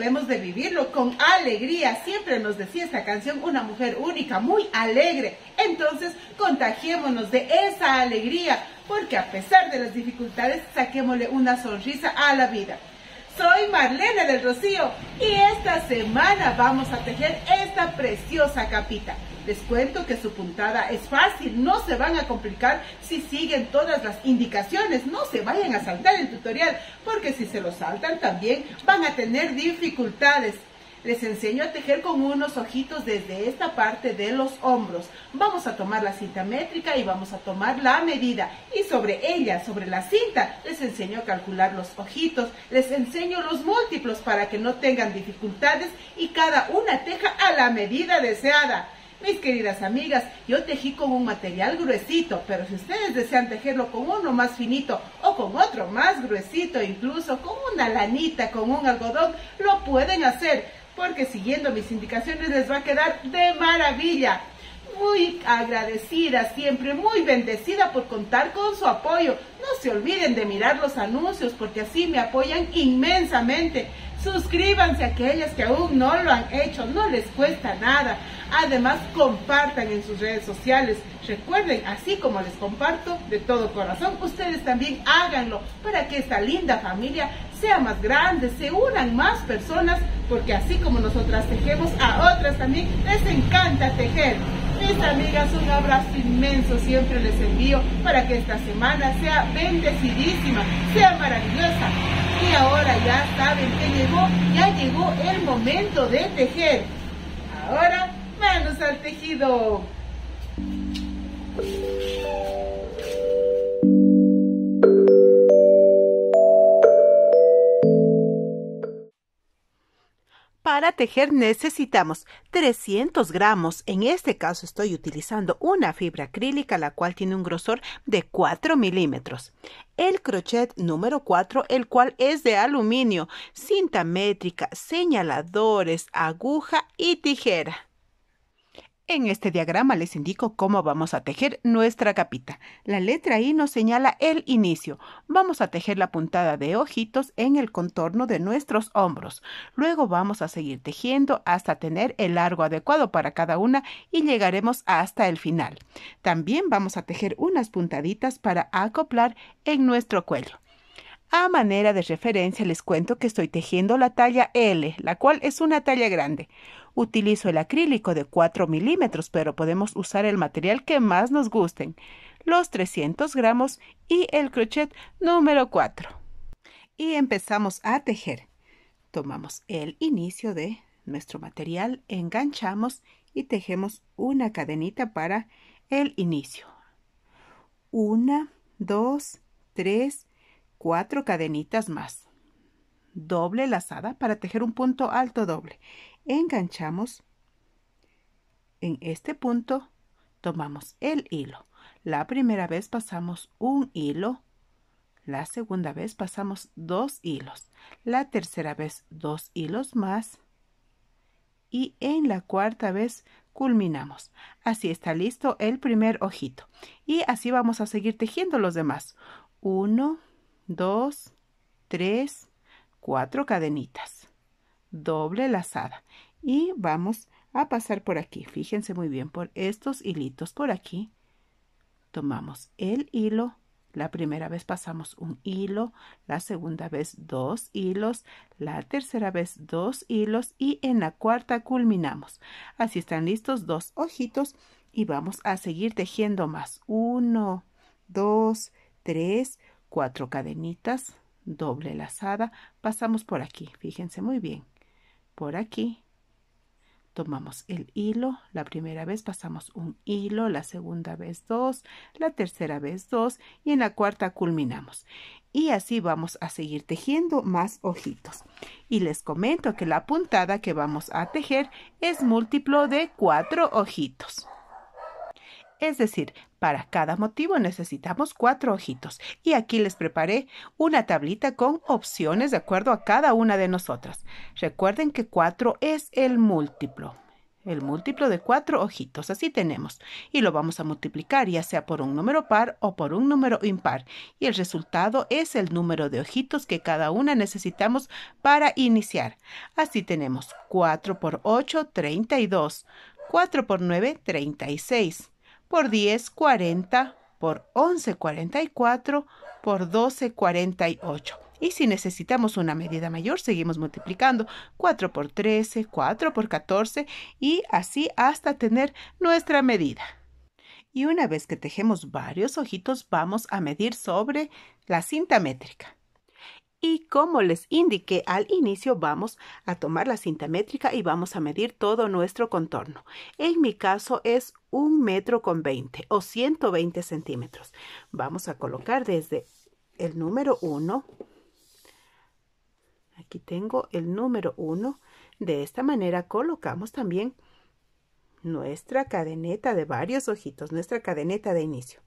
debemos de vivirlo con alegría. Siempre nos decía esta canción, una mujer única, muy alegre. Entonces, contagiémonos de esa alegría, porque a pesar de las dificultades, saquémosle una sonrisa a la vida. Soy Marlene del Rocío y esta semana vamos a tejer esta preciosa capita. Les cuento que su puntada es fácil, no se van a complicar si siguen todas las indicaciones, no se vayan a saltar el tutorial, porque si se lo saltan también van a tener dificultades. Les enseño a tejer con unos ojitos desde esta parte de los hombros. Vamos a tomar la cinta métrica y vamos a tomar la medida. Y sobre ella, sobre la cinta, les enseño a calcular los ojitos. Les enseño los múltiplos para que no tengan dificultades y cada una teja a la medida deseada. Mis queridas amigas, yo tejí con un material gruesito, pero si ustedes desean tejerlo con uno más finito o con otro más gruesito, incluso con una lanita, con un algodón, lo pueden hacer, porque siguiendo mis indicaciones les va a quedar de maravilla. Muy agradecida siempre, muy bendecida por contar con su apoyo. No se olviden de mirar los anuncios porque así me apoyan inmensamente. Suscríbanse a aquellas que aún no lo han hecho, no les cuesta nada. Además, compartan en sus redes sociales. Recuerden, así como les comparto de todo corazón, ustedes también háganlo para que esta linda familia sea más grande, se unan más personas, porque así como nosotras tejemos, a otras también les encanta tejer. Mis amigas, un abrazo inmenso siempre les envío para que esta semana sea bendecidísima, sea maravillosa y ahora ya saben que llegó, ya llegó el momento de tejer. Ahora, manos al tejido. Para tejer necesitamos 300 gramos. En este caso estoy utilizando una fibra acrílica la cual tiene un grosor de 4 milímetros. El crochet número 4, el cual es de aluminio, cinta métrica, señaladores, aguja y tijera. En este diagrama les indico cómo vamos a tejer nuestra capita. La letra I nos señala el inicio. Vamos a tejer la puntada de ojitos en el contorno de nuestros hombros. Luego vamos a seguir tejiendo hasta tener el largo adecuado para cada una y llegaremos hasta el final. También vamos a tejer unas puntaditas para acoplar en nuestro cuello. A manera de referencia les cuento que estoy tejiendo la talla L, la cual es una talla grande. Utilizo el acrílico de 4 milímetros, pero podemos usar el material que más nos gusten, los 300 gramos y el crochet número 4. Y empezamos a tejer. Tomamos el inicio de nuestro material, enganchamos y tejemos una cadenita para el inicio. 1, 2, 3, cuatro cadenitas más. Doble lazada para tejer un punto alto doble. Enganchamos en este punto, tomamos el hilo. La primera vez pasamos un hilo, la segunda vez pasamos dos hilos, la tercera vez dos hilos más y en la cuarta vez culminamos. Así está listo el primer ojito. Y así vamos a seguir tejiendo los demás. uno dos, tres, cuatro cadenitas. Doble lazada. Y vamos a pasar por aquí. Fíjense muy bien por estos hilitos por aquí. Tomamos el hilo. La primera vez pasamos un hilo, la segunda vez dos hilos, la tercera vez dos hilos y en la cuarta culminamos. Así están listos dos ojitos y vamos a seguir tejiendo más. Uno, dos, tres, cuatro cadenitas, doble lazada, pasamos por aquí, fíjense muy bien, por aquí, tomamos el hilo, la primera vez pasamos un hilo, la segunda vez dos, la tercera vez dos y en la cuarta culminamos. Y así vamos a seguir tejiendo más ojitos. Y les comento que la puntada que vamos a tejer es múltiplo de cuatro ojitos. Es decir, para cada motivo necesitamos cuatro ojitos. Y aquí les preparé una tablita con opciones de acuerdo a cada una de nosotras. Recuerden que cuatro es el múltiplo. El múltiplo de cuatro ojitos, así tenemos. Y lo vamos a multiplicar ya sea por un número par o por un número impar. Y el resultado es el número de ojitos que cada una necesitamos para iniciar. Así tenemos 4 por 8, 32. 4 por 9, 36 por 10, 40, por 11, 44, por 12, 48 Y si necesitamos una medida mayor, seguimos multiplicando 4 por 13, 4 por 14 y así hasta tener nuestra medida. Y una vez que tejemos varios ojitos, vamos a medir sobre la cinta métrica. Y como les indiqué al inicio, vamos a tomar la cinta métrica y vamos a medir todo nuestro contorno. En mi caso es un metro con 20 o 120 centímetros. Vamos a colocar desde el número 1. Aquí tengo el número 1. De esta manera colocamos también nuestra cadeneta de varios ojitos, nuestra cadeneta de inicio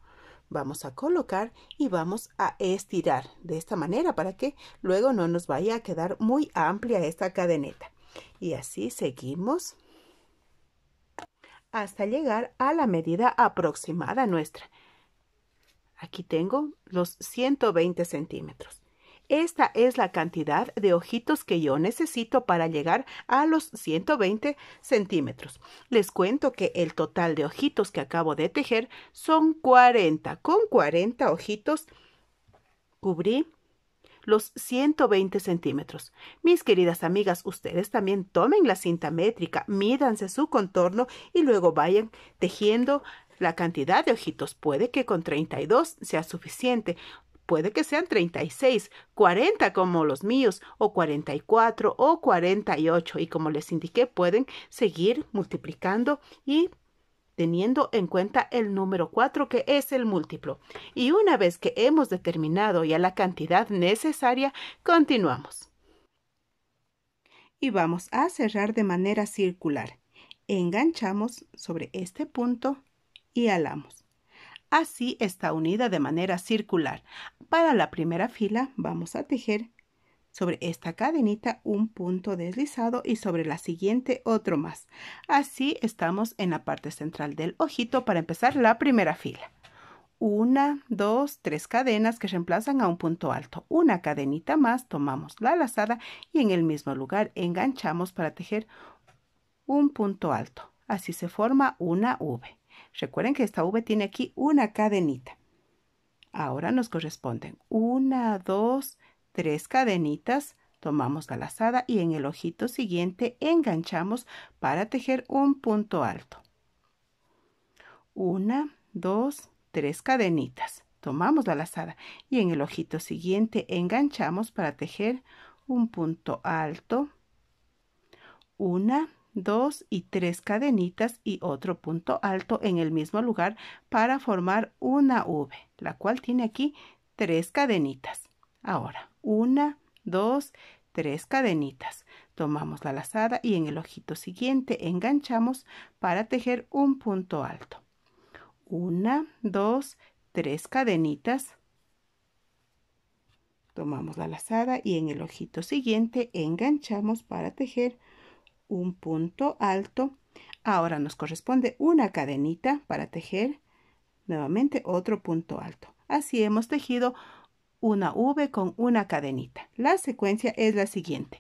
vamos a colocar y vamos a estirar de esta manera para que luego no nos vaya a quedar muy amplia esta cadeneta. Y así seguimos hasta llegar a la medida aproximada nuestra. Aquí tengo los 120 centímetros. Esta es la cantidad de ojitos que yo necesito para llegar a los 120 centímetros. Les cuento que el total de ojitos que acabo de tejer son 40. Con 40 ojitos cubrí los 120 centímetros. Mis queridas amigas, ustedes también tomen la cinta métrica, mídanse su contorno y luego vayan tejiendo la cantidad de ojitos. Puede que con 32 sea suficiente. Puede que sean 36, 40 como los míos, o 44 o 48. Y como les indiqué, pueden seguir multiplicando y teniendo en cuenta el número 4 que es el múltiplo. Y una vez que hemos determinado ya la cantidad necesaria, continuamos. Y vamos a cerrar de manera circular. Enganchamos sobre este punto y alamos. Así está unida de manera circular. Para la primera fila vamos a tejer sobre esta cadenita un punto deslizado y sobre la siguiente otro más. Así estamos en la parte central del ojito para empezar la primera fila. Una, dos, tres cadenas que reemplazan a un punto alto. Una cadenita más, tomamos la lazada y en el mismo lugar enganchamos para tejer un punto alto. Así se forma una V. Recuerden que esta V tiene aquí una cadenita. Ahora nos corresponden una, dos, tres cadenitas. Tomamos la lazada y en el ojito siguiente enganchamos para tejer un punto alto. Una, dos, tres cadenitas. Tomamos la lazada y en el ojito siguiente enganchamos para tejer un punto alto. Una, dos y tres cadenitas y otro punto alto en el mismo lugar para formar una V, la cual tiene aquí tres cadenitas. Ahora, una, dos, tres cadenitas. Tomamos la lazada y en el ojito siguiente enganchamos para tejer un punto alto. Una, dos, tres cadenitas. Tomamos la lazada y en el ojito siguiente enganchamos para tejer un punto alto. Ahora nos corresponde una cadenita para tejer nuevamente otro punto alto. Así hemos tejido una V con una cadenita. La secuencia es la siguiente.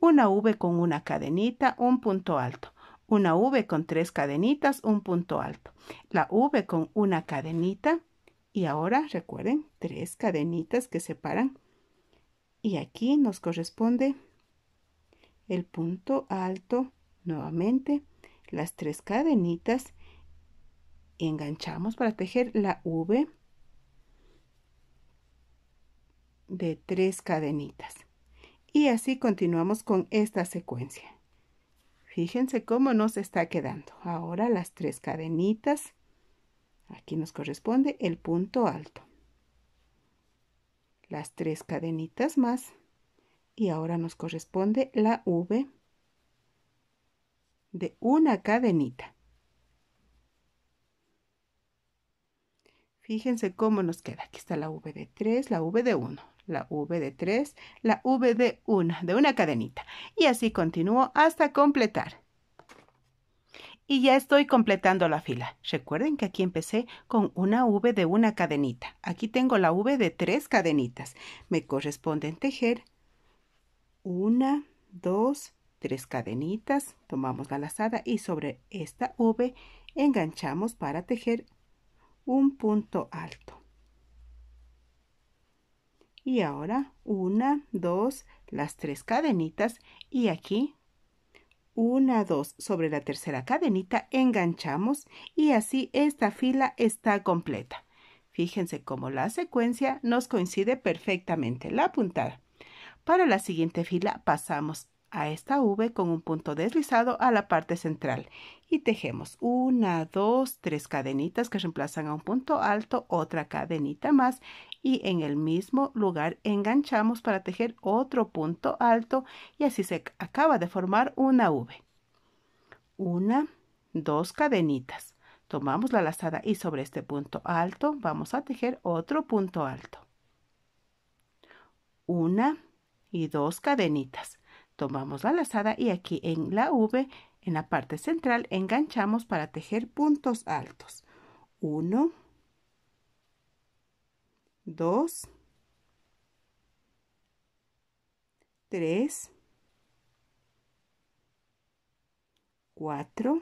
Una V con una cadenita, un punto alto. Una V con tres cadenitas, un punto alto. La V con una cadenita. Y ahora recuerden, tres cadenitas que separan. Y aquí nos corresponde el punto alto, nuevamente las tres cadenitas, enganchamos para tejer la V de tres cadenitas. Y así continuamos con esta secuencia. Fíjense cómo nos está quedando. Ahora las tres cadenitas. Aquí nos corresponde el punto alto. Las tres cadenitas más y ahora nos corresponde la V de una cadenita. Fíjense cómo nos queda. Aquí está la V de 3, la V de 1, la V de 3, la V de 1, de una cadenita. Y así continúo hasta completar. Y ya estoy completando la fila. Recuerden que aquí empecé con una V de una cadenita. Aquí tengo la V de tres cadenitas. Me corresponde tejer una, dos, tres cadenitas, tomamos la lazada y sobre esta V enganchamos para tejer un punto alto. Y ahora una, dos, las tres cadenitas y aquí una, dos, sobre la tercera cadenita enganchamos y así esta fila está completa. Fíjense cómo la secuencia nos coincide perfectamente la puntada. Para la siguiente fila pasamos a esta V con un punto deslizado a la parte central y tejemos una, dos, tres cadenitas que reemplazan a un punto alto, otra cadenita más y en el mismo lugar enganchamos para tejer otro punto alto y así se acaba de formar una V. Una, dos cadenitas. Tomamos la lazada y sobre este punto alto vamos a tejer otro punto alto. Una, y dos cadenitas. Tomamos la lazada y aquí en la V, en la parte central, enganchamos para tejer puntos altos. 1, 2, 3, 4,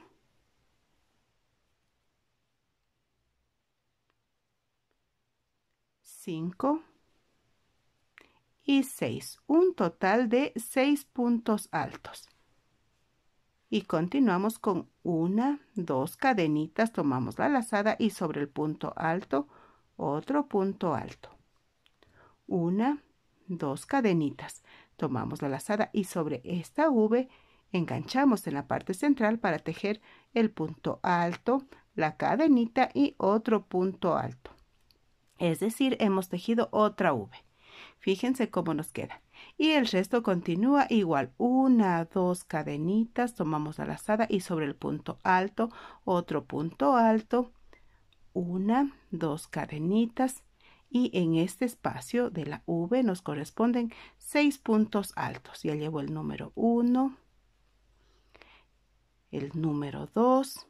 5, y 6, un total de 6 puntos altos. Y continuamos con una, dos cadenitas, tomamos la lazada y sobre el punto alto, otro punto alto. Una, dos cadenitas, tomamos la lazada y sobre esta V enganchamos en la parte central para tejer el punto alto, la cadenita y otro punto alto. Es decir, hemos tejido otra V. Fíjense cómo nos queda. Y el resto continúa igual. Una, dos cadenitas, tomamos la lazada y sobre el punto alto, otro punto alto. Una, dos cadenitas. Y en este espacio de la V nos corresponden seis puntos altos. Ya llevo el número 1, el número 2,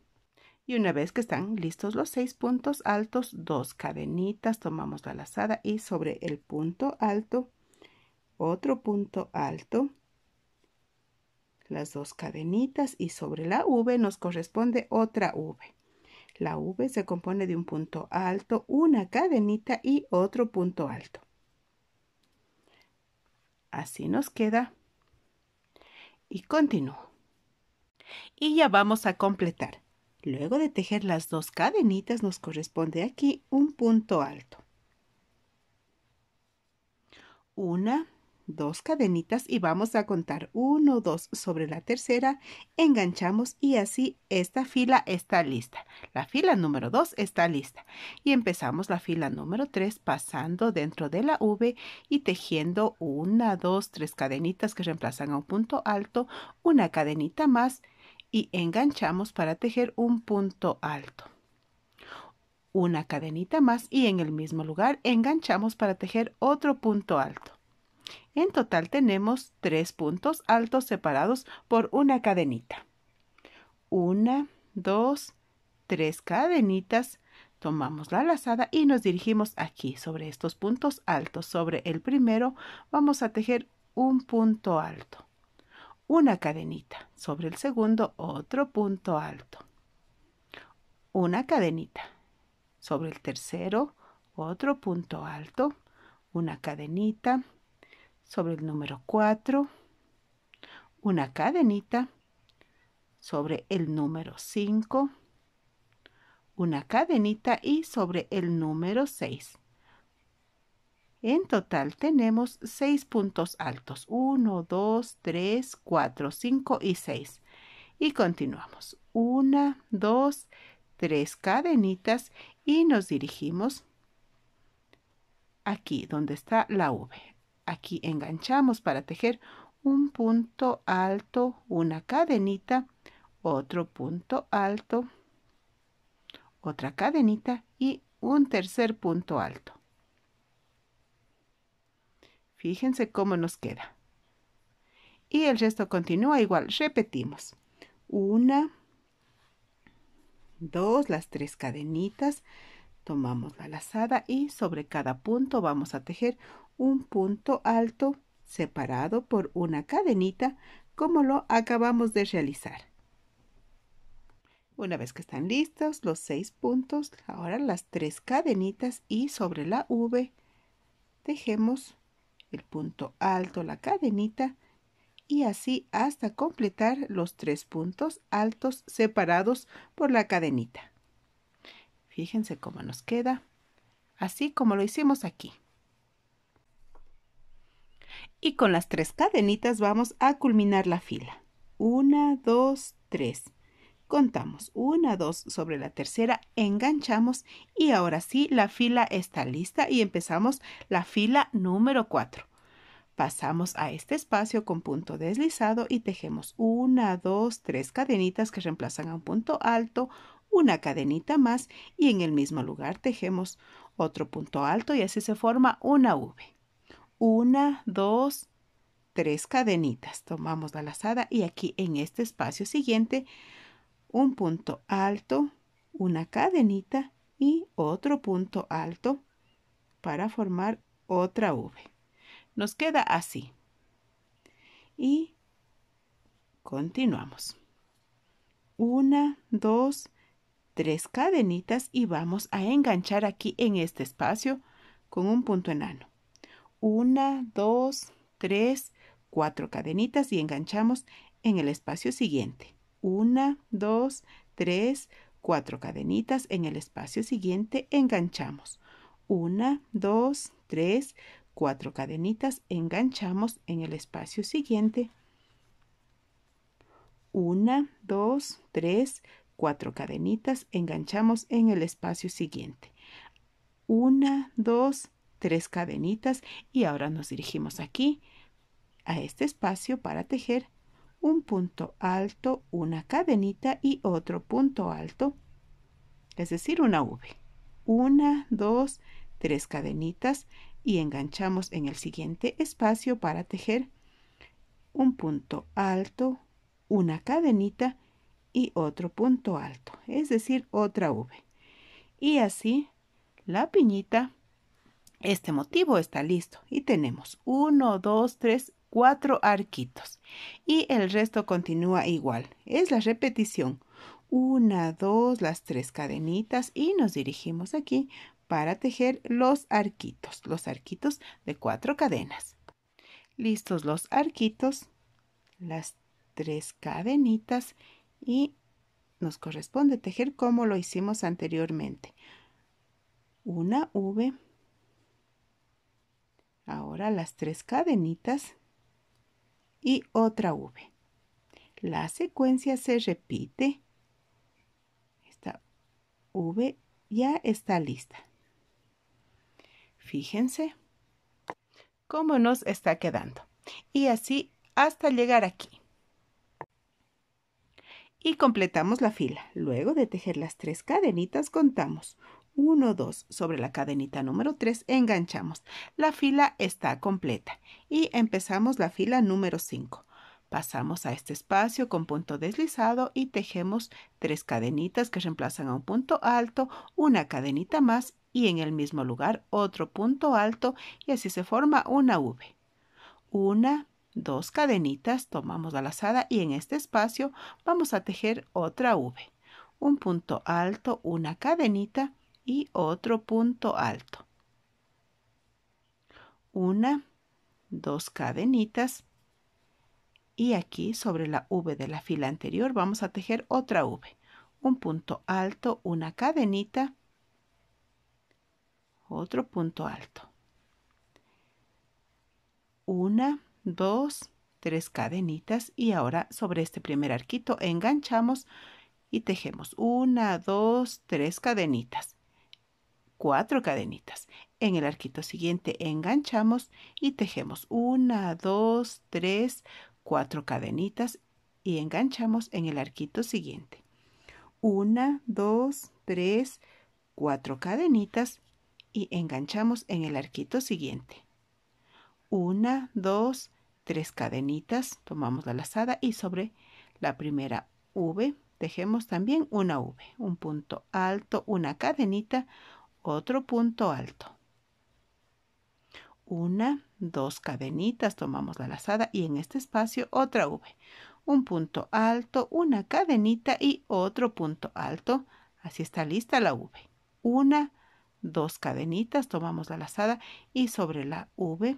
y una vez que están listos los seis puntos altos, dos cadenitas, tomamos la lazada y sobre el punto alto, otro punto alto, las dos cadenitas y sobre la V nos corresponde otra V. La V se compone de un punto alto, una cadenita y otro punto alto. Así nos queda. Y continúo. Y ya vamos a completar. Luego de tejer las dos cadenitas nos corresponde aquí un punto alto. Una, dos cadenitas y vamos a contar uno, dos sobre la tercera, enganchamos y así esta fila está lista. La fila número dos está lista y empezamos la fila número tres pasando dentro de la V y tejiendo una, dos, tres cadenitas que reemplazan a un punto alto, una cadenita más y enganchamos para tejer un punto alto. Una cadenita más y en el mismo lugar enganchamos para tejer otro punto alto. En total tenemos tres puntos altos separados por una cadenita. Una, dos, tres cadenitas. Tomamos la lazada y nos dirigimos aquí sobre estos puntos altos. Sobre el primero vamos a tejer un punto alto una cadenita, sobre el segundo otro punto alto, una cadenita, sobre el tercero otro punto alto, una cadenita, sobre el número 4, una cadenita, sobre el número 5, una cadenita y sobre el número 6. En total tenemos seis puntos altos. 1, 2, 3, 4, 5 y 6. Y continuamos. una 2, tres cadenitas y nos dirigimos aquí donde está la V. Aquí enganchamos para tejer un punto alto, una cadenita, otro punto alto, otra cadenita y un tercer punto alto. Fíjense cómo nos queda. Y el resto continúa igual. Repetimos. Una, dos, las tres cadenitas. Tomamos la lazada y sobre cada punto vamos a tejer un punto alto separado por una cadenita como lo acabamos de realizar. Una vez que están listos los seis puntos, ahora las tres cadenitas y sobre la V dejemos el punto alto, la cadenita y así hasta completar los tres puntos altos separados por la cadenita. Fíjense cómo nos queda, así como lo hicimos aquí. Y con las tres cadenitas vamos a culminar la fila. Una, dos, tres. Contamos una, dos sobre la tercera, enganchamos y ahora sí la fila está lista y empezamos la fila número 4. Pasamos a este espacio con punto deslizado y tejemos una, dos, tres cadenitas que reemplazan a un punto alto, una cadenita más y en el mismo lugar tejemos otro punto alto y así se forma una V. Una, dos, tres cadenitas. Tomamos la lazada y aquí en este espacio siguiente un punto alto, una cadenita y otro punto alto para formar otra V. Nos queda así. Y continuamos. Una, dos, tres cadenitas y vamos a enganchar aquí en este espacio con un punto enano. Una, dos, tres, cuatro cadenitas y enganchamos en el espacio siguiente. Una, dos, tres, cuatro cadenitas. En el espacio siguiente enganchamos. Una, dos, tres, cuatro cadenitas. Enganchamos en el espacio siguiente. Una, dos, tres, cuatro cadenitas. Enganchamos en el espacio siguiente. Una, dos, tres cadenitas. Y ahora nos dirigimos aquí a este espacio para tejer un punto alto, una cadenita y otro punto alto, es decir, una V. Una, dos, tres cadenitas y enganchamos en el siguiente espacio para tejer un punto alto, una cadenita y otro punto alto, es decir, otra V. Y así la piñita, este motivo está listo y tenemos 1, 2, 3, cuatro arquitos y el resto continúa igual. Es la repetición. Una, dos, las tres cadenitas y nos dirigimos aquí para tejer los arquitos, los arquitos de cuatro cadenas. Listos los arquitos, las tres cadenitas y nos corresponde tejer como lo hicimos anteriormente. Una V, ahora las tres cadenitas y otra V. La secuencia se repite. Esta V ya está lista. Fíjense cómo nos está quedando. Y así hasta llegar aquí. Y completamos la fila. Luego de tejer las tres cadenitas contamos 1, 2. Sobre la cadenita número 3 enganchamos. La fila está completa y empezamos la fila número 5. Pasamos a este espacio con punto deslizado y tejemos tres cadenitas que reemplazan a un punto alto, una cadenita más y en el mismo lugar otro punto alto y así se forma una V. Una, dos cadenitas, tomamos la lazada y en este espacio vamos a tejer otra V. Un punto alto, una cadenita y otro punto alto. Una, dos cadenitas y aquí sobre la V de la fila anterior vamos a tejer otra V. Un punto alto, una cadenita, otro punto alto. Una, dos, tres cadenitas y ahora sobre este primer arquito enganchamos y tejemos una, dos, tres cadenitas cuatro cadenitas. En el arquito siguiente enganchamos y tejemos una, dos, tres, cuatro cadenitas y enganchamos en el arquito siguiente. Una, dos, tres, cuatro cadenitas y enganchamos en el arquito siguiente. Una, dos, tres cadenitas, tomamos la lazada y sobre la primera V tejemos también una V, un punto alto, una cadenita, otro punto alto. Una, dos cadenitas, tomamos la lazada y en este espacio otra V. Un punto alto, una cadenita y otro punto alto. Así está lista la V. Una, dos cadenitas, tomamos la lazada y sobre la V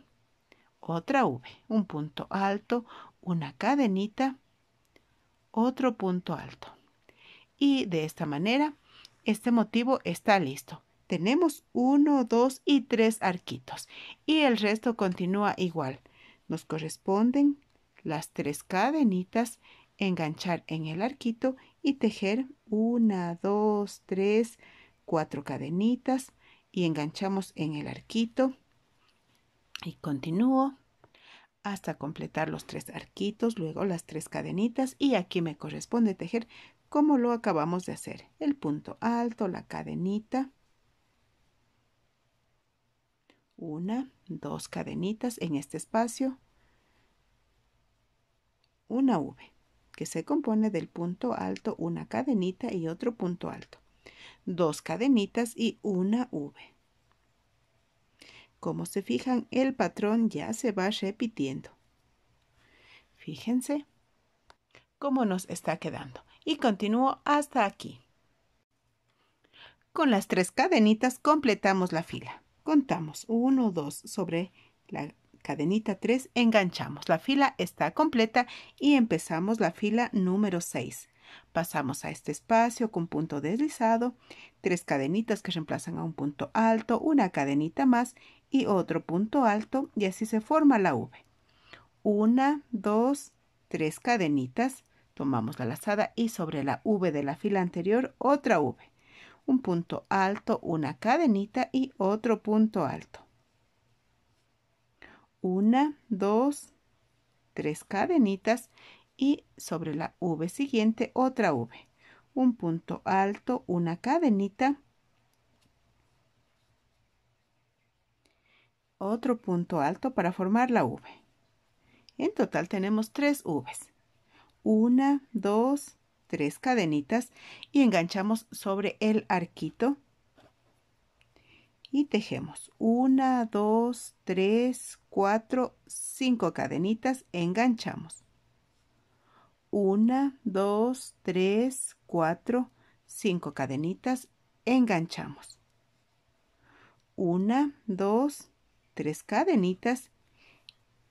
otra V. Un punto alto, una cadenita, otro punto alto. Y de esta manera, este motivo está listo tenemos uno, dos y tres arquitos y el resto continúa igual. Nos corresponden las tres cadenitas, enganchar en el arquito y tejer una, dos, tres, cuatro cadenitas y enganchamos en el arquito y continúo hasta completar los tres arquitos, luego las tres cadenitas y aquí me corresponde tejer como lo acabamos de hacer, el punto alto, la cadenita, una, dos cadenitas en este espacio, una V, que se compone del punto alto, una cadenita y otro punto alto, dos cadenitas y una V. Como se fijan, el patrón ya se va repitiendo. Fíjense cómo nos está quedando. Y continúo hasta aquí. Con las tres cadenitas completamos la fila. Contamos 1, 2 sobre la cadenita 3, enganchamos. La fila está completa y empezamos la fila número 6. Pasamos a este espacio con punto deslizado, tres cadenitas que reemplazan a un punto alto, una cadenita más y otro punto alto y así se forma la V. Una, dos, tres cadenitas, tomamos la lazada y sobre la V de la fila anterior otra V un punto alto, una cadenita y otro punto alto. Una, dos, tres cadenitas y sobre la V siguiente otra V. Un punto alto, una cadenita, otro punto alto para formar la V. En total tenemos tres Vs. Una, dos, tres cadenitas y enganchamos sobre el arquito y tejemos 1, 2, 3, 4, 5 cadenitas, enganchamos 1, 2, 3, 4, 5 cadenitas, enganchamos 1, 2, 3 cadenitas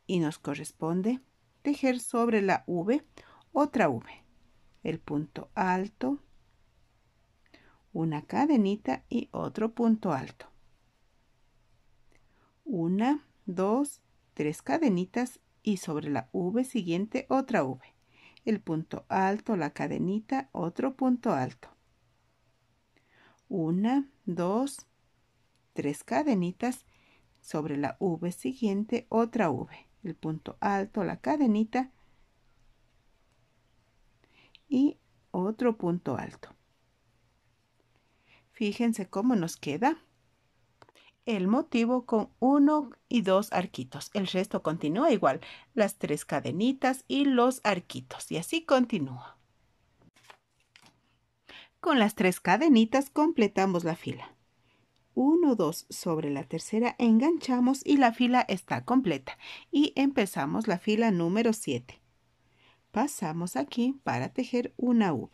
y nos corresponde tejer sobre la V otra V el punto alto, una cadenita y otro punto alto. Una, dos, tres cadenitas y sobre la V siguiente otra V. El punto alto, la cadenita, otro punto alto. Una, dos, tres cadenitas sobre la V siguiente otra V. El punto alto, la cadenita, y otro punto alto. Fíjense cómo nos queda el motivo con uno y dos arquitos. El resto continúa igual, las tres cadenitas y los arquitos. Y así continúa. Con las tres cadenitas completamos la fila. Uno, dos sobre la tercera enganchamos y la fila está completa. Y empezamos la fila número 7 pasamos aquí para tejer una V.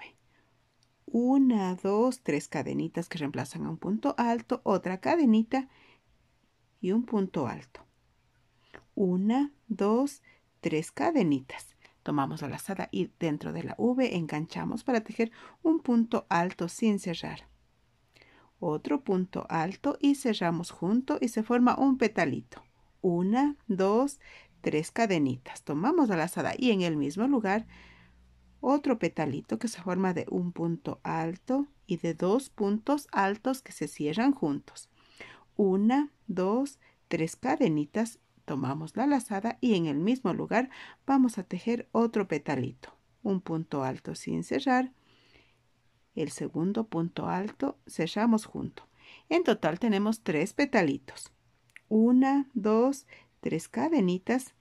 Una, dos, tres cadenitas que reemplazan a un punto alto, otra cadenita y un punto alto. Una, dos, tres cadenitas. Tomamos la lazada y dentro de la V enganchamos para tejer un punto alto sin cerrar. Otro punto alto y cerramos junto y se forma un petalito. Una, dos, tres cadenitas. Tomamos la lazada y en el mismo lugar otro petalito que se forma de un punto alto y de dos puntos altos que se cierran juntos. Una, dos, tres cadenitas, tomamos la lazada y en el mismo lugar vamos a tejer otro petalito. Un punto alto sin cerrar, el segundo punto alto cerramos junto. En total tenemos tres petalitos. Una, dos, tres cadenitas,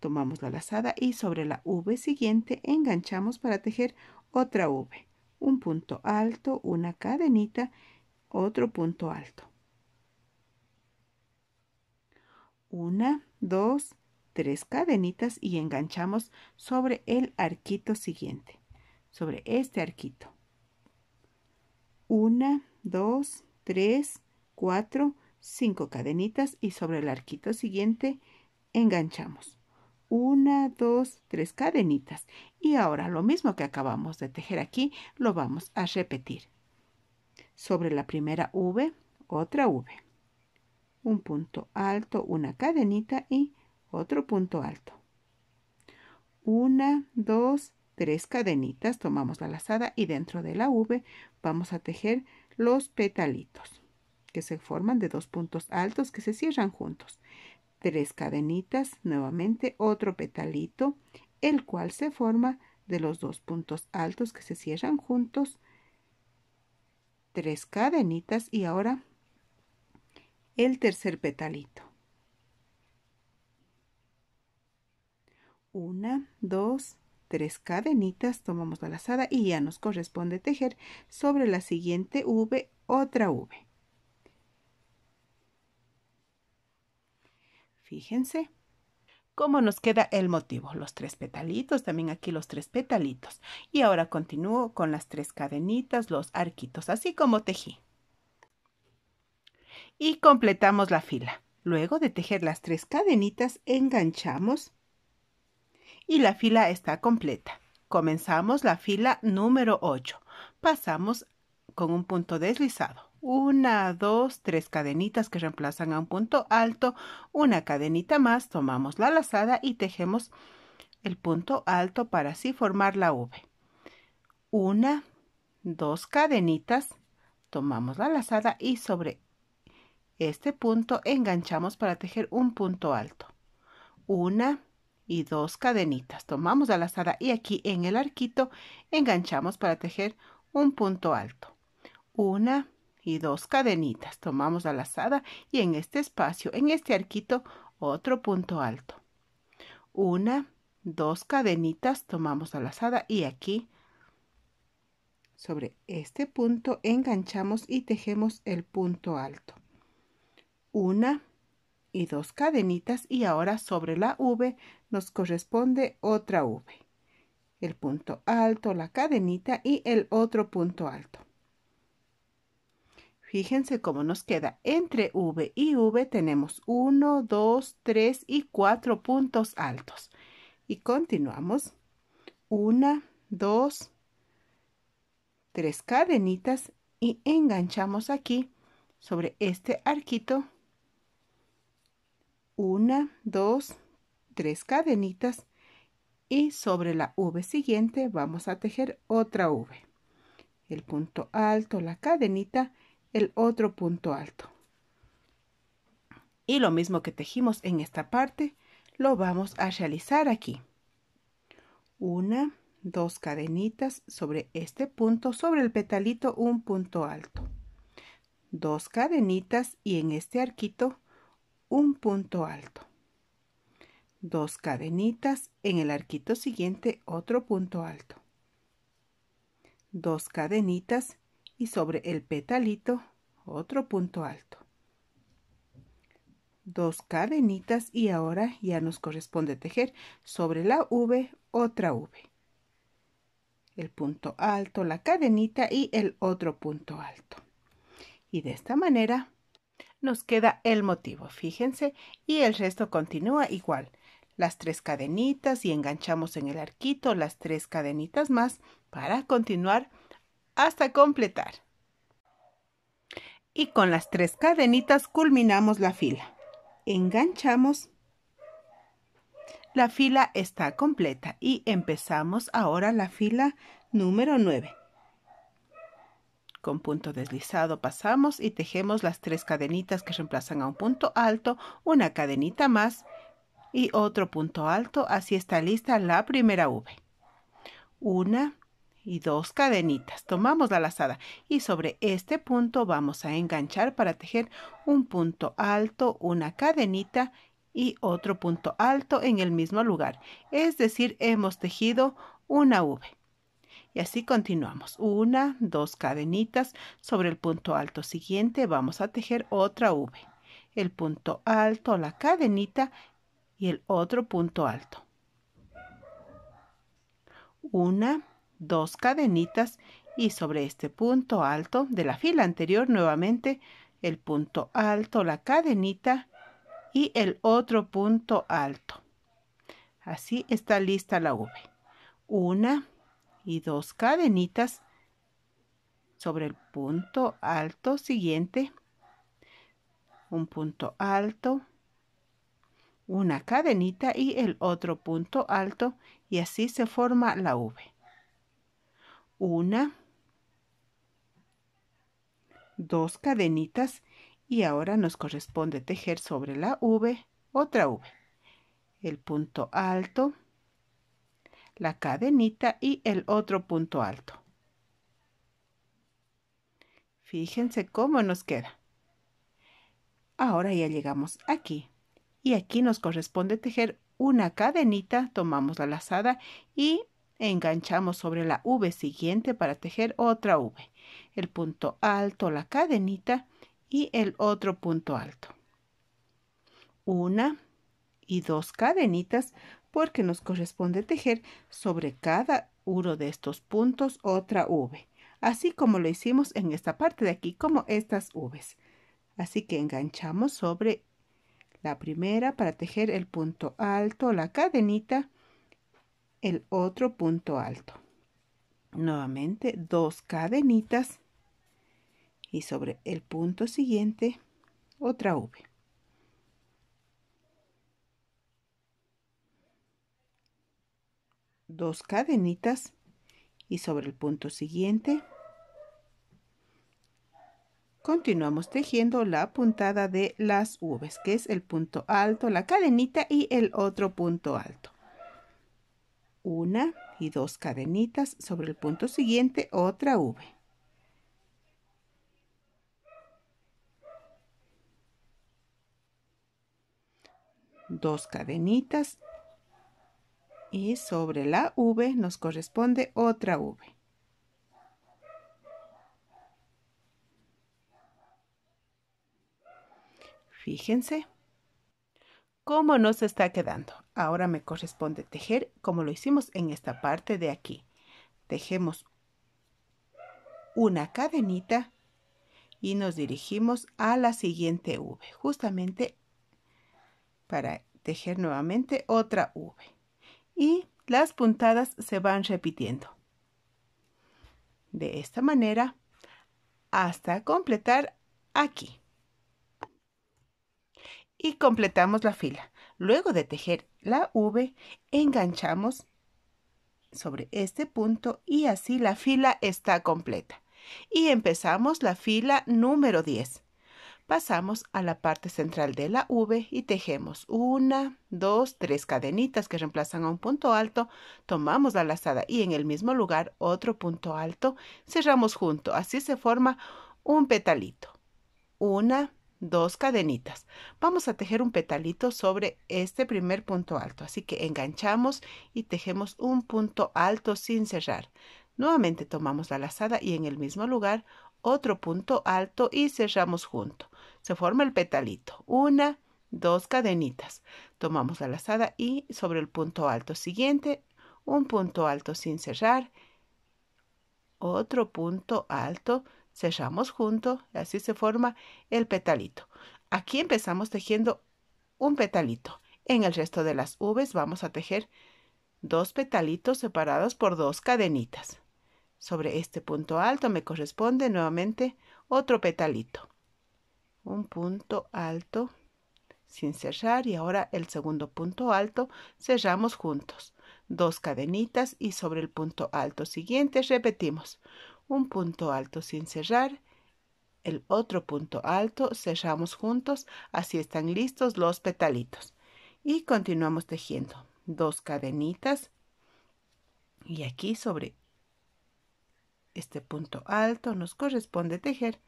tomamos la lazada y sobre la V siguiente enganchamos para tejer otra V, un punto alto, una cadenita, otro punto alto. Una, dos, tres cadenitas y enganchamos sobre el arquito siguiente, sobre este arquito. Una, dos, tres, cuatro, cinco cadenitas y sobre el arquito siguiente enganchamos una, dos, tres cadenitas. Y ahora lo mismo que acabamos de tejer aquí, lo vamos a repetir. Sobre la primera V, otra V. Un punto alto, una cadenita y otro punto alto. Una, dos, tres cadenitas, tomamos la lazada y dentro de la V vamos a tejer los petalitos que se forman de dos puntos altos que se cierran juntos, tres cadenitas, nuevamente otro petalito, el cual se forma de los dos puntos altos que se cierran juntos, tres cadenitas y ahora el tercer petalito. Una, dos, tres cadenitas, tomamos la lazada y ya nos corresponde tejer sobre la siguiente V otra V. Fíjense cómo nos queda el motivo. Los tres petalitos, también aquí los tres petalitos. Y ahora continúo con las tres cadenitas, los arquitos, así como tejí. Y completamos la fila. Luego de tejer las tres cadenitas, enganchamos y la fila está completa. Comenzamos la fila número 8. Pasamos con un punto deslizado una, dos, tres cadenitas que reemplazan a un punto alto, una cadenita más, tomamos la lazada y tejemos el punto alto para así formar la V. Una, dos cadenitas, tomamos la lazada y sobre este punto enganchamos para tejer un punto alto. Una y dos cadenitas, tomamos la lazada y aquí en el arquito enganchamos para tejer un punto alto. Una, y dos cadenitas. Tomamos a la lazada y en este espacio, en este arquito, otro punto alto. Una, dos cadenitas, tomamos a la lazada y aquí, sobre este punto, enganchamos y tejemos el punto alto. Una y dos cadenitas y ahora sobre la V nos corresponde otra V. El punto alto, la cadenita y el otro punto alto. Fíjense cómo nos queda. Entre V y V tenemos 1, 2, 3 y 4 puntos altos. Y continuamos. 1, 2, 3 cadenitas y enganchamos aquí sobre este arquito. 1, 2, 3 cadenitas y sobre la V siguiente vamos a tejer otra V. El punto alto, la cadenita el otro punto alto. Y lo mismo que tejimos en esta parte, lo vamos a realizar aquí. Una, dos cadenitas sobre este punto, sobre el petalito un punto alto. Dos cadenitas y en este arquito un punto alto. Dos cadenitas, en el arquito siguiente otro punto alto. Dos cadenitas y sobre el petalito otro punto alto. Dos cadenitas y ahora ya nos corresponde tejer sobre la V otra V. El punto alto, la cadenita y el otro punto alto. Y de esta manera nos queda el motivo, fíjense, y el resto continúa igual. Las tres cadenitas y enganchamos en el arquito las tres cadenitas más para continuar hasta completar. Y con las tres cadenitas culminamos la fila. Enganchamos. La fila está completa y empezamos ahora la fila número 9. Con punto deslizado pasamos y tejemos las tres cadenitas que reemplazan a un punto alto, una cadenita más y otro punto alto. Así está lista la primera V. Una, y dos cadenitas. Tomamos la lazada y sobre este punto vamos a enganchar para tejer un punto alto, una cadenita y otro punto alto en el mismo lugar. Es decir, hemos tejido una V. Y así continuamos. Una, dos cadenitas. Sobre el punto alto siguiente vamos a tejer otra V. El punto alto, la cadenita y el otro punto alto. Una, dos cadenitas y sobre este punto alto de la fila anterior nuevamente el punto alto, la cadenita y el otro punto alto. Así está lista la V. Una y dos cadenitas sobre el punto alto siguiente, un punto alto, una cadenita y el otro punto alto y así se forma la V una, dos cadenitas y ahora nos corresponde tejer sobre la V otra V. El punto alto, la cadenita y el otro punto alto. Fíjense cómo nos queda. Ahora ya llegamos aquí y aquí nos corresponde tejer una cadenita, tomamos la lazada y Enganchamos sobre la V siguiente para tejer otra V, el punto alto, la cadenita y el otro punto alto. Una y dos cadenitas porque nos corresponde tejer sobre cada uno de estos puntos otra V, así como lo hicimos en esta parte de aquí, como estas Vs. Así que enganchamos sobre la primera para tejer el punto alto, la cadenita el otro punto alto. Nuevamente dos cadenitas y sobre el punto siguiente otra V. Dos cadenitas y sobre el punto siguiente continuamos tejiendo la puntada de las Vs, que es el punto alto, la cadenita y el otro punto alto una y dos cadenitas sobre el punto siguiente otra V dos cadenitas y sobre la V nos corresponde otra V fíjense cómo nos está quedando Ahora me corresponde tejer como lo hicimos en esta parte de aquí. Tejemos una cadenita y nos dirigimos a la siguiente V, justamente para tejer nuevamente otra V. Y las puntadas se van repitiendo. De esta manera hasta completar aquí. Y completamos la fila. Luego de tejer la V, enganchamos sobre este punto y así la fila está completa. Y empezamos la fila número 10. Pasamos a la parte central de la V y tejemos una, dos, tres cadenitas que reemplazan a un punto alto, tomamos la lazada y en el mismo lugar otro punto alto, cerramos junto, así se forma un petalito. Una, dos cadenitas. Vamos a tejer un petalito sobre este primer punto alto, así que enganchamos y tejemos un punto alto sin cerrar. Nuevamente tomamos la lazada y en el mismo lugar otro punto alto y cerramos junto. Se forma el petalito. Una, dos cadenitas. Tomamos la lazada y sobre el punto alto siguiente, un punto alto sin cerrar, otro punto alto cerramos junto, y así se forma el petalito. Aquí empezamos tejiendo un petalito. En el resto de las Vs vamos a tejer dos petalitos separados por dos cadenitas. Sobre este punto alto me corresponde nuevamente otro petalito. Un punto alto sin cerrar y ahora el segundo punto alto cerramos juntos. Dos cadenitas y sobre el punto alto siguiente repetimos un punto alto sin cerrar, el otro punto alto, cerramos juntos, así están listos los petalitos. Y continuamos tejiendo dos cadenitas y aquí sobre este punto alto nos corresponde tejer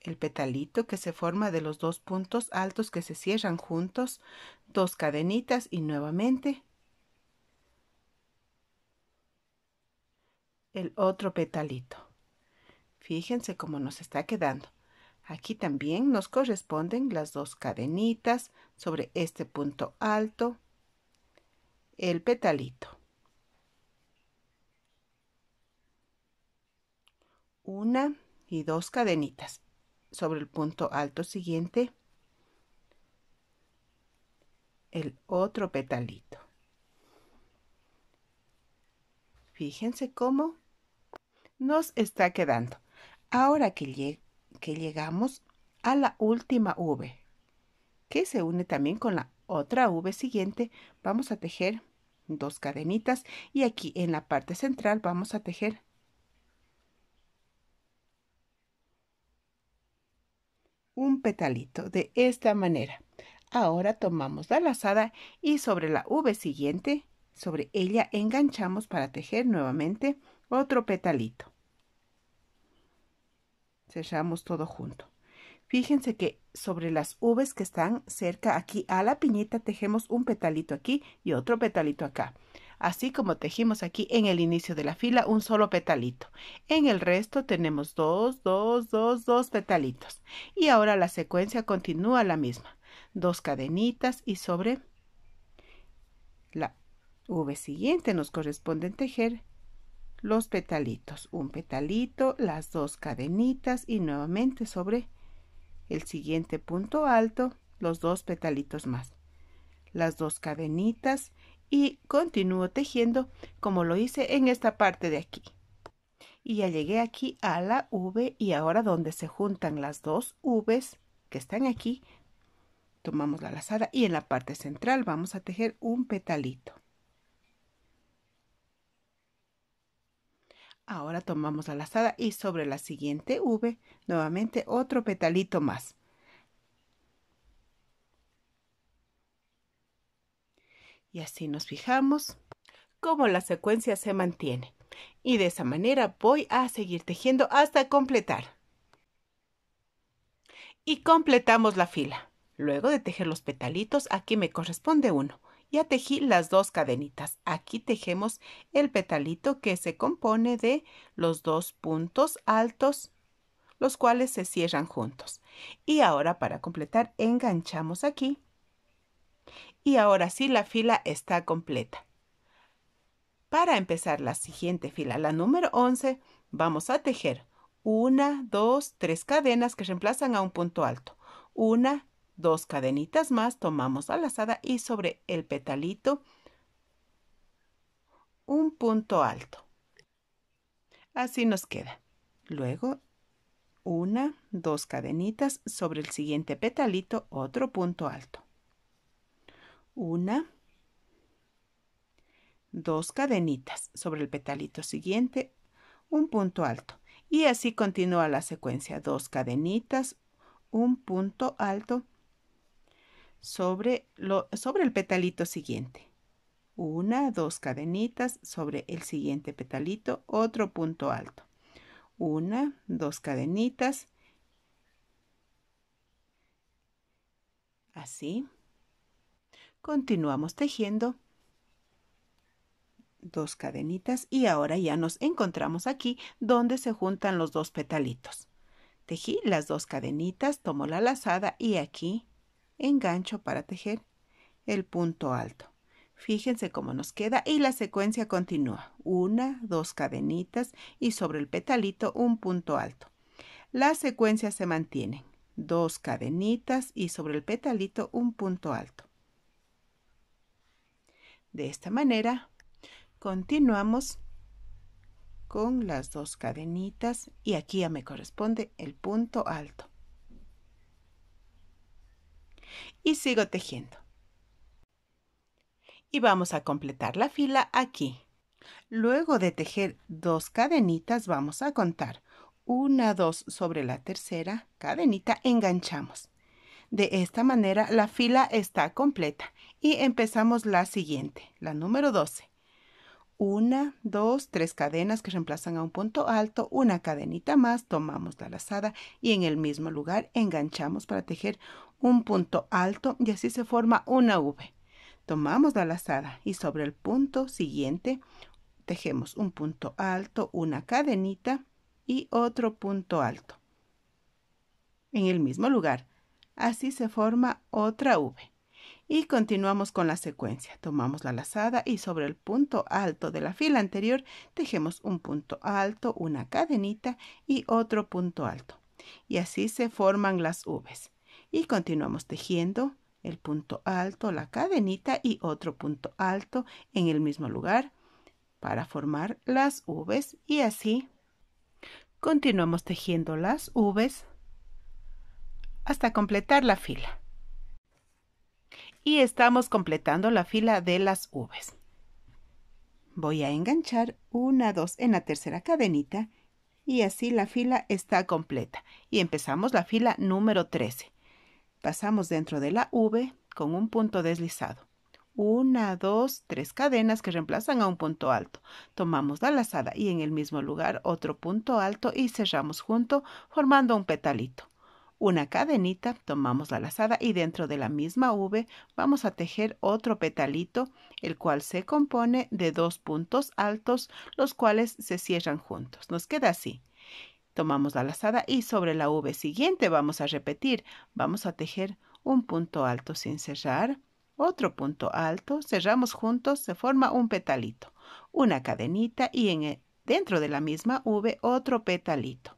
el petalito que se forma de los dos puntos altos que se cierran juntos, dos cadenitas y nuevamente el otro petalito. Fíjense cómo nos está quedando. Aquí también nos corresponden las dos cadenitas sobre este punto alto, el petalito. Una y dos cadenitas sobre el punto alto siguiente, el otro petalito. Fíjense cómo nos está quedando. Ahora que, llegamos a la última V, que se une también con la otra V siguiente, vamos a tejer dos cadenitas y aquí en la parte central vamos a tejer un petalito de esta manera. Ahora tomamos la lazada y sobre la V siguiente sobre ella enganchamos para tejer nuevamente otro petalito. Cerramos todo junto. Fíjense que sobre las uves que están cerca aquí a la piñita tejemos un petalito aquí y otro petalito acá. Así como tejimos aquí en el inicio de la fila un solo petalito. En el resto tenemos dos, dos, dos, dos petalitos. Y ahora la secuencia continúa la misma. Dos cadenitas y sobre la V siguiente nos corresponde tejer los petalitos, un petalito, las dos cadenitas y nuevamente sobre el siguiente punto alto los dos petalitos más, las dos cadenitas y continúo tejiendo como lo hice en esta parte de aquí. Y ya llegué aquí a la V y ahora donde se juntan las dos Vs que están aquí, tomamos la lazada y en la parte central vamos a tejer un petalito. Ahora tomamos la lazada y sobre la siguiente V nuevamente otro petalito más. Y así nos fijamos cómo la secuencia se mantiene. Y de esa manera voy a seguir tejiendo hasta completar. Y completamos la fila. Luego de tejer los petalitos, aquí me corresponde uno. Ya tejí las dos cadenitas. Aquí tejemos el petalito que se compone de los dos puntos altos, los cuales se cierran juntos. Y ahora para completar enganchamos aquí. Y ahora sí la fila está completa. Para empezar la siguiente fila, la número 11, vamos a tejer una, dos, tres cadenas que reemplazan a un punto alto. Una, dos cadenitas más, tomamos la lazada y sobre el petalito un punto alto. Así nos queda. Luego una, dos cadenitas, sobre el siguiente petalito otro punto alto. Una, dos cadenitas, sobre el petalito siguiente un punto alto. Y así continúa la secuencia, dos cadenitas, un punto alto sobre, lo, sobre el petalito siguiente. Una, dos cadenitas sobre el siguiente petalito, otro punto alto. Una, dos cadenitas. Así. Continuamos tejiendo dos cadenitas y ahora ya nos encontramos aquí donde se juntan los dos petalitos. Tejí las dos cadenitas, tomo la lazada y aquí engancho para tejer el punto alto. Fíjense cómo nos queda y la secuencia continúa. Una, dos cadenitas y sobre el petalito un punto alto. La secuencia se mantiene. Dos cadenitas y sobre el petalito un punto alto. De esta manera, continuamos con las dos cadenitas y aquí ya me corresponde el punto alto y sigo tejiendo. Y vamos a completar la fila aquí. Luego de tejer dos cadenitas vamos a contar una, dos sobre la tercera cadenita enganchamos. De esta manera la fila está completa y empezamos la siguiente, la número 12. Una, dos, tres cadenas que reemplazan a un punto alto, una cadenita más, tomamos la lazada y en el mismo lugar enganchamos para tejer un punto alto y así se forma una V. Tomamos la lazada y sobre el punto siguiente tejemos un punto alto, una cadenita y otro punto alto. En el mismo lugar, así se forma otra V. Y continuamos con la secuencia. Tomamos la lazada y sobre el punto alto de la fila anterior tejemos un punto alto, una cadenita y otro punto alto. Y así se forman las Vs y continuamos tejiendo el punto alto, la cadenita y otro punto alto en el mismo lugar para formar las Vs y así continuamos tejiendo las Vs hasta completar la fila. Y estamos completando la fila de las Vs. Voy a enganchar una, dos en la tercera cadenita y así la fila está completa. Y empezamos la fila número 13 pasamos dentro de la V con un punto deslizado. Una, dos, tres cadenas que reemplazan a un punto alto. Tomamos la lazada y en el mismo lugar otro punto alto y cerramos junto formando un petalito. Una cadenita, tomamos la lazada y dentro de la misma V vamos a tejer otro petalito, el cual se compone de dos puntos altos, los cuales se cierran juntos. Nos queda así tomamos la lazada y sobre la V siguiente vamos a repetir, vamos a tejer un punto alto sin cerrar, otro punto alto, cerramos juntos, se forma un petalito, una cadenita y en e, dentro de la misma V otro petalito.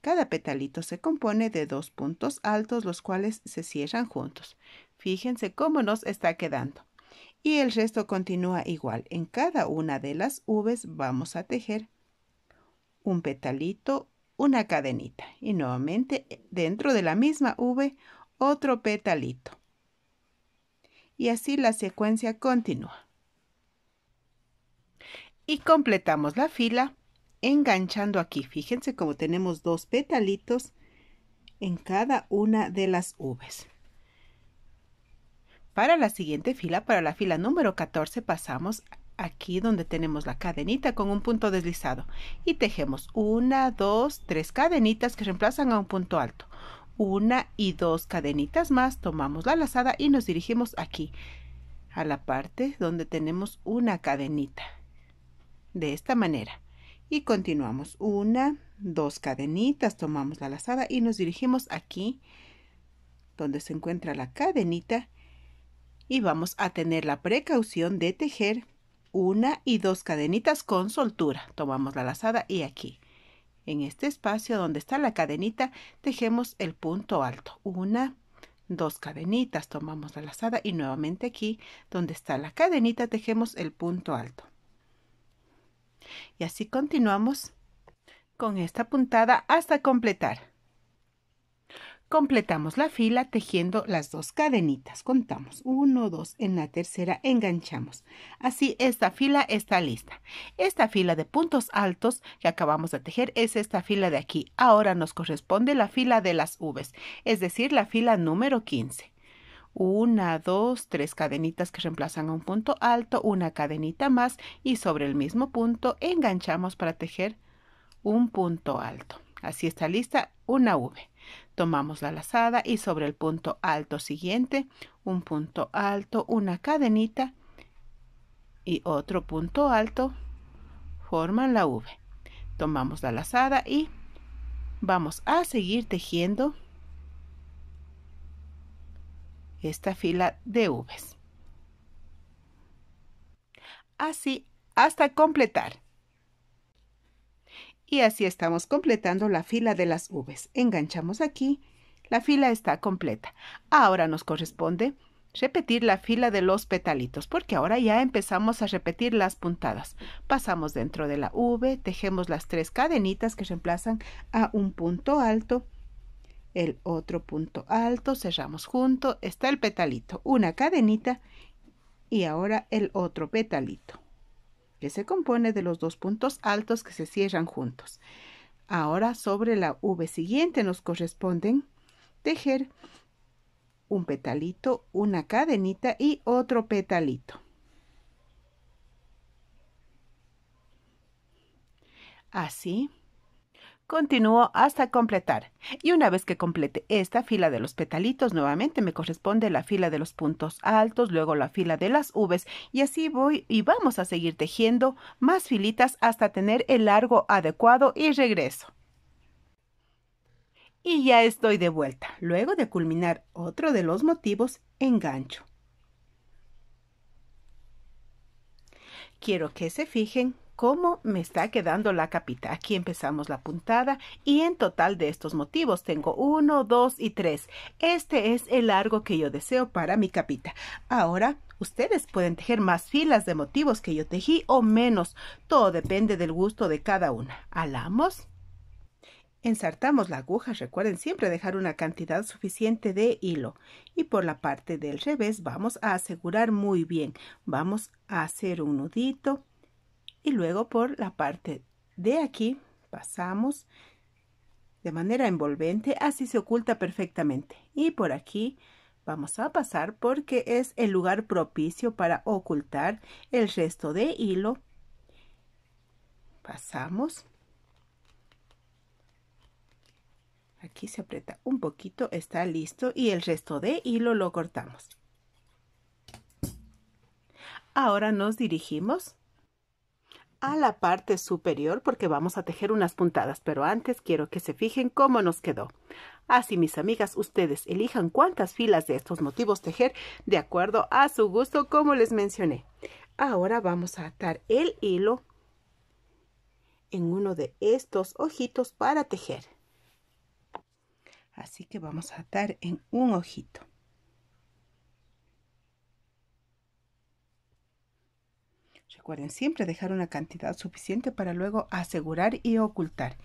Cada petalito se compone de dos puntos altos los cuales se cierran juntos. Fíjense cómo nos está quedando. Y el resto continúa igual. En cada una de las V vamos a tejer un petalito, una cadenita y nuevamente eh, dentro de la misma V otro petalito. Y así la secuencia continúa. Y completamos la fila enganchando aquí. Fíjense cómo tenemos dos petalitos en cada una de las Vs. Para la siguiente fila, para la fila número 14, pasamos aquí donde tenemos la cadenita con un punto deslizado y tejemos una, dos, tres cadenitas que reemplazan a un punto alto. Una y dos cadenitas más, tomamos la lazada y nos dirigimos aquí, a la parte donde tenemos una cadenita. De esta manera. Y continuamos una, dos cadenitas, tomamos la lazada y nos dirigimos aquí, donde se encuentra la cadenita. Y vamos a tener la precaución de tejer una y dos cadenitas con soltura. Tomamos la lazada y aquí. En este espacio donde está la cadenita, tejemos el punto alto. Una, dos cadenitas, tomamos la lazada y nuevamente aquí donde está la cadenita tejemos el punto alto. Y así continuamos con esta puntada hasta completar. Completamos la fila tejiendo las dos cadenitas. Contamos uno dos en la tercera enganchamos. Así esta fila está lista. Esta fila de puntos altos que acabamos de tejer es esta fila de aquí. Ahora nos corresponde la fila de las Vs, es decir, la fila número 15. Una, dos, tres cadenitas que reemplazan a un punto alto, una cadenita más y sobre el mismo punto enganchamos para tejer un punto alto. Así está lista una V. Tomamos la lazada y sobre el punto alto siguiente, un punto alto, una cadenita y otro punto alto forman la V. Tomamos la lazada y vamos a seguir tejiendo esta fila de Vs. Así hasta completar. Y así estamos completando la fila de las Vs. Enganchamos aquí. La fila está completa. Ahora nos corresponde repetir la fila de los petalitos, porque ahora ya empezamos a repetir las puntadas. Pasamos dentro de la V, tejemos las tres cadenitas que reemplazan a un punto alto, el otro punto alto, cerramos junto, está el petalito, una cadenita y ahora el otro petalito que se compone de los dos puntos altos que se cierran juntos. Ahora sobre la V siguiente nos corresponden tejer un petalito, una cadenita y otro petalito. Así Continúo hasta completar. Y una vez que complete esta fila de los petalitos, nuevamente me corresponde la fila de los puntos altos, luego la fila de las Vs y así voy y vamos a seguir tejiendo más filitas hasta tener el largo adecuado y regreso. Y ya estoy de vuelta. Luego de culminar otro de los motivos, engancho. Quiero que se fijen cómo me está quedando la capita. Aquí empezamos la puntada y en total de estos motivos tengo uno, dos y tres. Este es el largo que yo deseo para mi capita. Ahora Ustedes pueden tejer más filas de motivos que yo tejí o menos. Todo depende del gusto de cada una. Alamos. Ensartamos la aguja. Recuerden siempre dejar una cantidad suficiente de hilo. Y por la parte del revés vamos a asegurar muy bien. Vamos a hacer un nudito y luego por la parte de aquí pasamos de manera envolvente, así se oculta perfectamente. Y por aquí vamos a pasar porque es el lugar propicio para ocultar el resto de hilo. Pasamos. Aquí se aprieta un poquito, está listo y el resto de hilo lo cortamos. Ahora nos dirigimos a la parte superior porque vamos a tejer unas puntadas, pero antes quiero que se fijen cómo nos quedó. Así, mis amigas, ustedes elijan cuántas filas de estos motivos tejer de acuerdo a su gusto, como les mencioné. Ahora vamos a atar el hilo en uno de estos ojitos para tejer. Así que vamos a atar en un ojito. Recuerden siempre dejar una cantidad suficiente para luego asegurar y ocultar.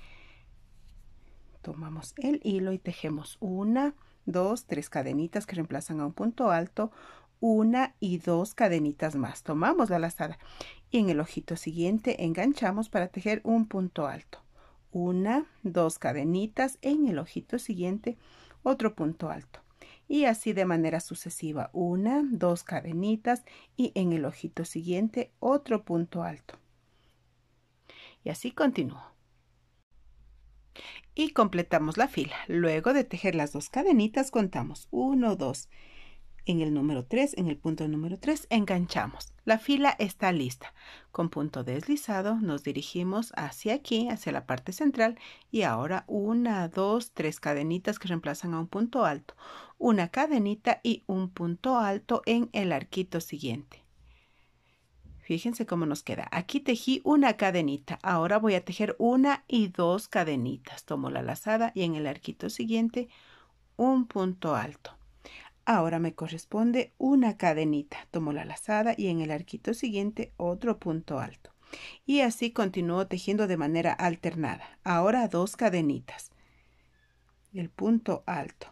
Tomamos el hilo y tejemos una, dos, tres cadenitas que reemplazan a un punto alto, una y dos cadenitas más. Tomamos la lazada y en el ojito siguiente enganchamos para tejer un punto alto. Una, dos cadenitas en el ojito siguiente, otro punto alto y así de manera sucesiva una, dos cadenitas y en el ojito siguiente otro punto alto. Y así continúo. Y completamos la fila. Luego de tejer las dos cadenitas contamos 1, 2. En el número 3, en el punto número 3, enganchamos. La fila está lista. Con punto deslizado nos dirigimos hacia aquí, hacia la parte central. Y ahora una, dos, tres cadenitas que reemplazan a un punto alto una cadenita y un punto alto en el arquito siguiente. Fíjense cómo nos queda. Aquí tejí una cadenita. Ahora voy a tejer una y dos cadenitas. Tomo la lazada y en el arquito siguiente un punto alto. Ahora me corresponde una cadenita. Tomo la lazada y en el arquito siguiente otro punto alto. Y así continúo tejiendo de manera alternada. Ahora dos cadenitas. El punto alto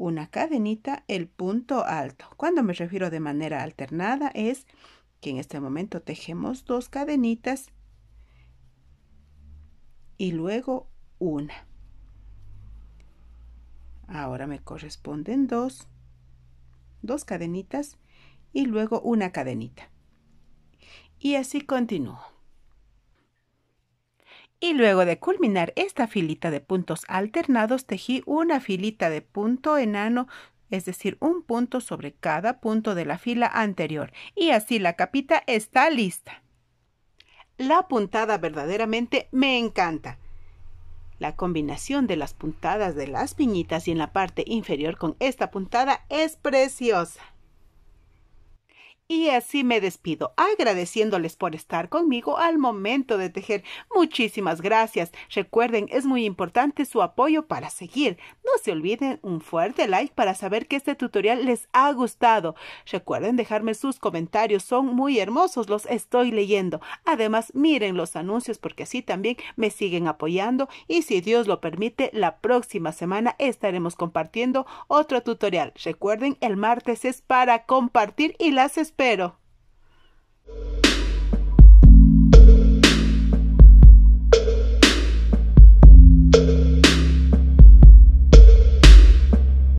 una cadenita el punto alto. Cuando me refiero de manera alternada es que en este momento tejemos dos cadenitas y luego una. Ahora me corresponden dos, dos cadenitas y luego una cadenita. Y así continúo y luego de culminar esta filita de puntos alternados tejí una filita de punto enano es decir, un punto sobre cada punto de la fila anterior, y así la capita está lista. La puntada verdaderamente me encanta. La combinación de las puntadas de las piñitas y en la parte inferior con esta puntada es preciosa. Y así me despido, agradeciéndoles por estar conmigo al momento de tejer. Muchísimas gracias. Recuerden, es muy importante su apoyo para seguir. No se olviden un fuerte like para saber que este tutorial les ha gustado. Recuerden dejarme sus comentarios, son muy hermosos, los estoy leyendo. Además, miren los anuncios porque así también me siguen apoyando y si Dios lo permite, la próxima semana estaremos compartiendo otro tutorial. Recuerden, el martes es para compartir y las pero...